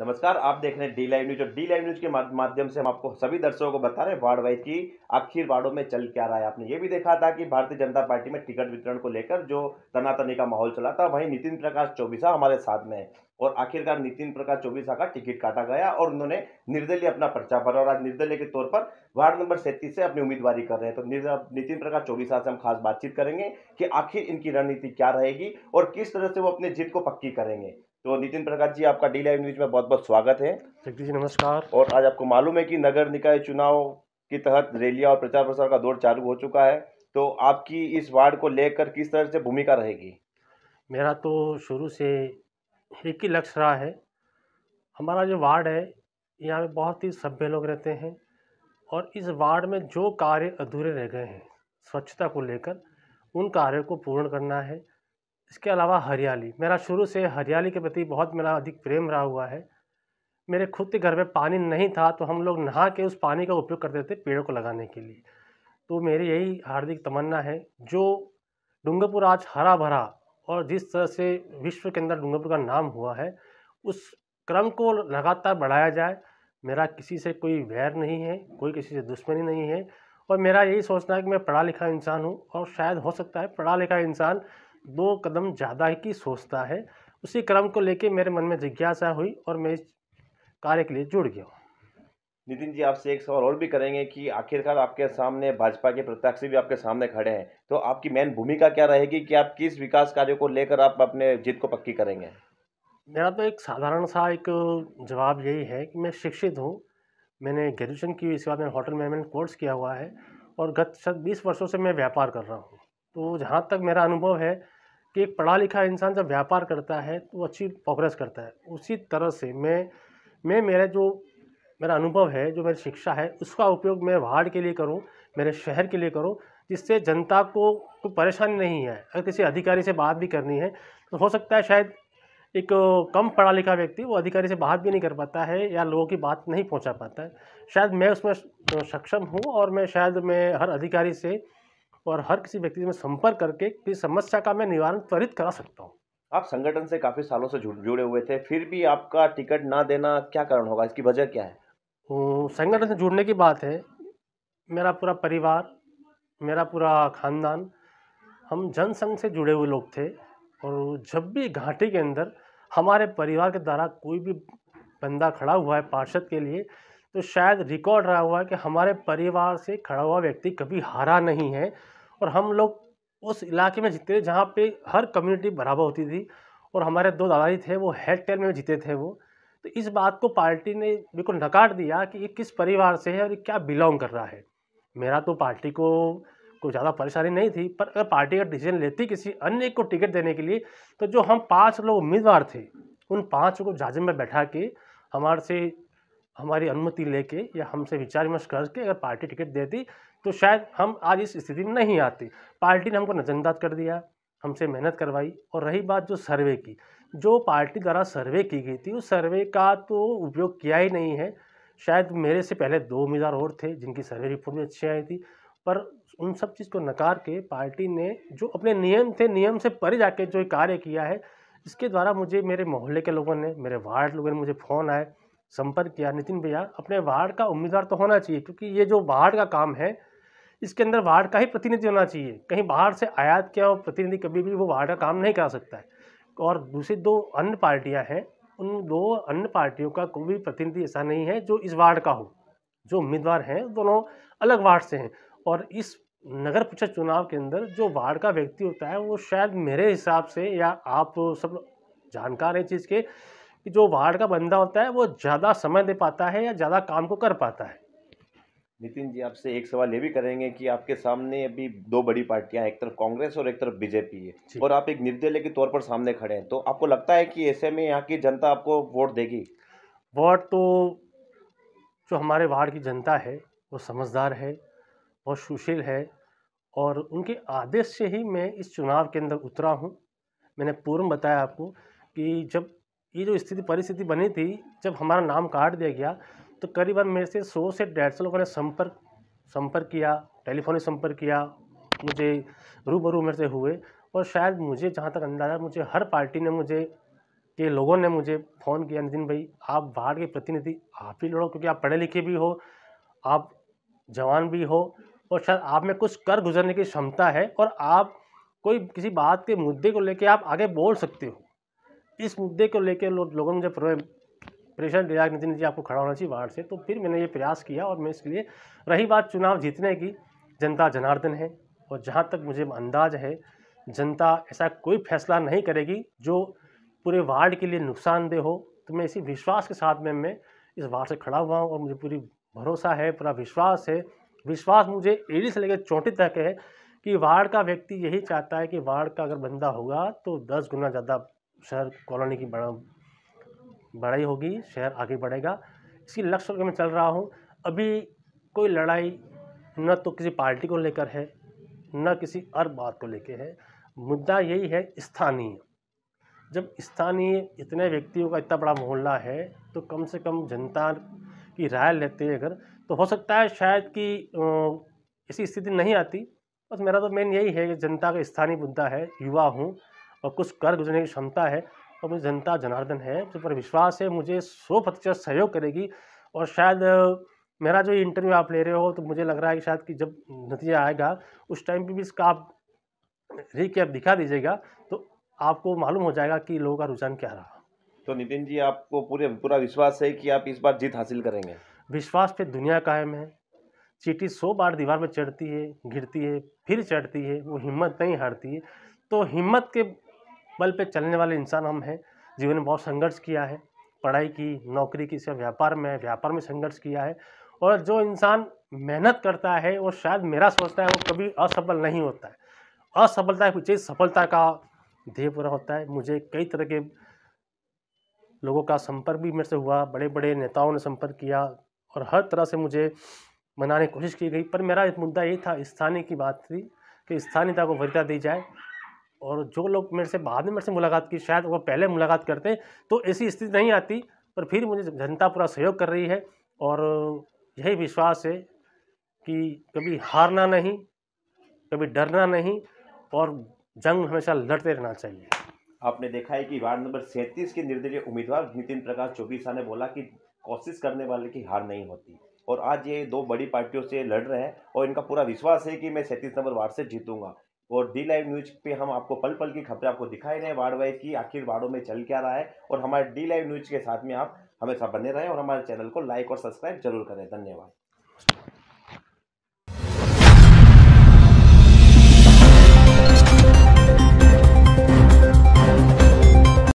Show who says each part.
Speaker 1: नमस्कार आप देख रहे हैं डी लाइव न्यूज और डी लाइव न्यूज के माध्यम से हम आपको सभी दर्शकों को बता रहे हैं वार्ड वाइज की आखिर वार्डों में चल क्या रहा है आपने ये भी देखा था कि भारतीय जनता पार्टी में टिकट वितरण को लेकर जो तनातनी का माहौल चला था वहीं नितिन प्रकाश चौबीसा हमारे साथ में है और आखिरकार नितिन प्रकाश चौबीसा का टिकट काटा गया और उन्होंने निर्दलीय अपना पर्चा भरा और आज निर्दलीय के तौर पर वार्ड नंबर सैंतीस से अपनी उम्मीदवारी कर रहे हैं तो नितिन प्रकाश चौबीसा से हम खास बातचीत करेंगे कि आखिर इनकी रणनीति क्या रहेगी और किस तरह से वो अपने जीत को पक्की करेंगे तो नितिन प्रकाश जी आपका डी लाइव न्यूज में बहुत बहुत स्वागत है
Speaker 2: जगदीश जी नमस्कार
Speaker 1: और आज आपको मालूम है कि नगर निकाय चुनाव के तहत रैलियां और प्रचार प्रसार का दौर चालू हो चुका है तो आपकी इस वार्ड को लेकर किस तरह से भूमिका रहेगी
Speaker 2: मेरा तो शुरू से एक ही लक्ष्य रहा है हमारा जो वार्ड है यहाँ पर बहुत ही सभ्य लोग रहते हैं और इस वार्ड में जो कार्य अधूरे रह गए हैं स्वच्छता को लेकर उन कार्यों को पूर्ण करना है इसके अलावा हरियाली मेरा शुरू से हरियाली के प्रति बहुत मेरा अधिक प्रेम रहा हुआ है मेरे खुद के घर में पानी नहीं था तो हम लोग नहा के उस पानी का उपयोग करते थे पेड़ों को लगाने के लिए तो मेरी यही हार्दिक तमन्ना है जो डूंगरपुर आज हरा भरा और जिस तरह से विश्व के अंदर डूंगरपुर का नाम हुआ है उस क्रम को लगातार बढ़ाया जाए मेरा किसी से कोई वैर नहीं है कोई किसी से दुश्मनी नहीं है और मेरा यही सोचना है कि मैं पढ़ा लिखा इंसान हूँ और शायद हो सकता है पढ़ा लिखा इंसान दो कदम ज़्यादा की सोचता है उसी क्रम को लेके मेरे मन में जिज्ञासा हुई और मैं इस कार्य के लिए जुड़ गया
Speaker 1: नितिन जी आपसे एक सवाल और भी करेंगे कि आखिरकार आपके सामने भाजपा के प्रत्याशी भी आपके सामने खड़े हैं तो आपकी मेन भूमिका क्या रहेगी कि आप किस विकास कार्यों को लेकर आप अपने जीत को पक्की करेंगे
Speaker 2: मेरा तो एक साधारण सा एक जवाब यही है कि मैं शिक्षित हूँ मैंने ग्रेजुएशन की इसके बाद मैंने होटल मैनेजमेंट कोर्स किया हुआ है और गत शायद बीस वर्षों से मैं व्यापार कर रहा हूँ तो जहाँ तक मेरा अनुभव है कि एक पढ़ा लिखा इंसान जब व्यापार करता है तो वो अच्छी प्रोग्रेस करता है उसी तरह से मैं मैं मेरा जो मेरा अनुभव है जो मेरी शिक्षा है उसका उपयोग मैं वार्ड के लिए करूँ मेरे शहर के लिए करूँ जिससे जनता को कोई परेशानी नहीं है अगर किसी अधिकारी से बात भी करनी है तो हो सकता है शायद एक कम पढ़ा लिखा व्यक्ति वो अधिकारी से बात भी नहीं कर पाता है या लोगों की बात नहीं पहुंचा पाता है शायद मैं उसमें सक्षम हूँ और मैं शायद मैं हर अधिकारी से और हर किसी व्यक्ति में संपर्क करके किसी समस्या का मैं निवारण त्वरित करा सकता हूँ
Speaker 1: आप संगठन से काफ़ी सालों से जुड़े हुए थे फिर भी आपका टिकट ना देना क्या कारण होगा इसकी वजह क्या है
Speaker 2: हम्म, संगठन से जुड़ने की बात है मेरा पूरा परिवार मेरा पूरा खानदान हम जनसंघ से जुड़े हुए लोग थे और जब भी घाटी के अंदर हमारे परिवार के द्वारा कोई भी बंदा खड़ा हुआ है पार्षद के लिए तो शायद रिकॉर्ड रहा हुआ है कि हमारे परिवार से खड़ा हुआ व्यक्ति कभी हारा नहीं है और हम लोग उस इलाके में जीते जहाँ पे हर कम्युनिटी बराबर होती थी और हमारे दो दादाजी थे वो हेड टेल में जीते थे वो तो इस बात को पार्टी ने बिल्कुल नकार दिया कि ये किस परिवार से है और ये क्या बिलोंग कर रहा है मेरा तो पार्टी को कोई ज़्यादा परेशानी नहीं थी पर अगर पार्टी का डिसीजन लेती किसी अन्य को टिकट देने के लिए तो जो हम पाँच लोग उम्मीदवार थे उन पाँच को जाजिम में बैठा के हमारे से हमारी अनुमति लेके या हमसे विचार विमर्श करके अगर पार्टी टिकट देती तो शायद हम आज इस स्थिति में नहीं आते पार्टी ने हमको नज़रअंदाज कर दिया हमसे मेहनत करवाई और रही बात जो सर्वे की जो पार्टी द्वारा सर्वे की गई थी उस सर्वे का तो उपयोग किया ही नहीं है शायद मेरे से पहले दो उम्मीदवार और थे जिनकी सर्वे रिपोर्ट भी अच्छी आई थी पर उन सब चीज़ को नकार के पार्टी ने जो अपने नियम थे नियम से परे जाके जो कार्य किया है इसके द्वारा मुझे मेरे मोहल्ले के लोगों ने मेरे वार्ड लोगों ने मुझे फ़ोन आए संपर्क किया नितिन भैया अपने वार्ड का उम्मीदवार तो होना चाहिए क्योंकि ये जो वार्ड का काम है इसके अंदर वार्ड का ही प्रतिनिधि होना चाहिए कहीं बाहर से आयात किया और प्रतिनिधि कभी भी वो वार्ड का काम नहीं करा सकता है और दूसरी दो अन्य पार्टियां हैं उन दो अन्य पार्टियों का कोई भी प्रतिनिधि ऐसा नहीं है जो इस वार्ड का हो जो उम्मीदवार हैं दोनों अलग वार्ड से हैं और इस नगर परिषद चुनाव के अंदर जो वार्ड का व्यक्ति होता है वो शायद मेरे हिसाब से या आप सब जानकार हैं चीज़ के कि जो वार्ड का बंदा होता है वो ज़्यादा समय दे पाता है या ज़्यादा काम को कर पाता है
Speaker 1: नितिन जी आपसे एक सवाल ये भी करेंगे कि आपके सामने अभी दो बड़ी पार्टियां एक तरफ कांग्रेस और एक तरफ बीजेपी है और आप एक निर्दलीय के तौर पर सामने खड़े हैं तो आपको लगता है कि ऐसे में यहाँ की जनता आपको वोट देगी वोट तो जो हमारे
Speaker 2: वार्ड की जनता है वो समझदार है बहुत सुशील है और उनके आदेश से ही मैं इस चुनाव के अंदर उतरा हूँ मैंने पूर्व बताया आपको कि जब ये जो स्थिति परिस्थिति बनी थी जब हमारा नाम काट दिया गया तो करीबन मेरे से सौ से डेढ़ सौ लोगों ने संपर्क संपर्क किया टेलीफोनिक संपर्क किया मुझे रूबरू मेरे से हुए और शायद मुझे जहाँ तक अंदाज़ा मुझे हर पार्टी ने मुझे के लोगों ने मुझे फ़ोन किया नितिन भाई आप बाढ़ के प्रतिनिधि आप ही लड़ो क्योंकि आप पढ़े लिखे भी हो आप जवान भी हो और शायद आप में कुछ कर गुजरने की क्षमता है और आप कोई किसी बात के मुद्दे को लेकर आप आगे बोल सकते हो इस मुद्दे को लेकर लोगों ने जब प्रेशर दिया नितिन जी आपको खड़ा होना चाहिए बाहर से तो फिर मैंने ये प्रयास किया और मैं इसके लिए रही बात चुनाव जीतने की जनता जनार्दन है और जहाँ तक मुझे अंदाज है जनता ऐसा कोई फैसला नहीं करेगी जो पूरे वार्ड के लिए नुकसानदेह हो तो मैं इसी विश्वास के साथ में मैं इस वार्ड से खड़ा हुआ हूँ और मुझे पूरी भरोसा है पूरा विश्वास है विश्वास मुझे एड़ी से लेकर चोटी तक है कि वार्ड का व्यक्ति यही चाहता है कि वार्ड का अगर बंदा होगा तो दस गुना ज़्यादा शहर कॉलोनी की बड़ा बढ़ाई होगी शहर आगे बढ़ेगा इसकी लक्ष्य मैं चल रहा हूँ अभी कोई लड़ाई न तो किसी पार्टी को लेकर है न किसी और बात को लेकर है मुद्दा यही है स्थानीय जब स्थानीय इतने व्यक्तियों का इतना बड़ा मोहल्ला है तो कम से कम जनता की राय लेते हैं अगर तो हो सकता है शायद कि ऐसी स्थिति नहीं आती बस मेरा तो मेन यही है कि जनता का स्थानीय मुद्दा है युवा हूँ और कुछ कर गुजरने की क्षमता है और मुझे जनता जनार्दन है मुझ पर विश्वास है मुझे सौ प्रतिशत सहयोग करेगी और शायद मेरा जो इंटरव्यू आप ले रहे हो तो मुझे लग रहा है कि शायद कि जब नतीजा आएगा उस टाइम पे भी इसका आप रिकैप दिखा दीजिएगा तो आपको मालूम हो जाएगा कि लोगों का रुझान क्या रहा
Speaker 1: तो नितिन जी आपको पूरे पूरा विश्वास है कि आप इस बार जीत हासिल करेंगे
Speaker 2: विश्वास पे दुनिया कायम है चीटी सौ बार दीवार में चढ़ती है गिरती है फिर चढ़ती है वो हिम्मत नहीं हारती है तो हिम्मत के बल पे चलने वाले इंसान हम हैं जीवन में बहुत संघर्ष किया है पढ़ाई की नौकरी की सिर्फ व्यापार में व्यापार में संघर्ष किया है और जो इंसान मेहनत करता है और शायद मेरा सोचता है वो कभी असफल नहीं होता है असफलता पीछे सफलता का ध्येय पूरा होता है मुझे कई तरह के लोगों का संपर्क भी मेरे से हुआ बड़े बड़े नेताओं ने संपर्क किया और हर तरह से मुझे मनाने की कोशिश की गई पर मेरा मुद्दा ये था स्थानीय की बात थी कि स्थानीयता को वरीता दी जाए और जो लोग मेरे से बाद में मेरे से मुलाकात की शायद वो पहले मुलाकात करते तो ऐसी स्थिति नहीं आती पर फिर मुझे जनता पूरा सहयोग कर रही है और यही विश्वास है कि कभी हारना नहीं कभी डरना नहीं और जंग हमेशा लड़ते रहना चाहिए
Speaker 1: आपने देखा है कि वार्ड नंबर सैंतीस के निर्दलीय उम्मीदवार नितिन प्रकाश चौबीसा ने बोला कि कोशिश करने वाले की हार नहीं होती और आज ये दो बड़ी पार्टियों से लड़ रहे हैं और इनका पूरा विश्वास है कि मैं सैंतीस नंबर वार्ड से जीतूंगा और डी लाइव न्यूज पे हम आपको पल पल की खबरें आपको दिखाई रहे हैं वार्ड वाइज की आखिर वार्डों में चल क्या रहा है और हमारे डी लाइव न्यूज के साथ में आप हमेशा बने रहें और हमारे चैनल को लाइक और सब्सक्राइब जरूर करें धन्यवाद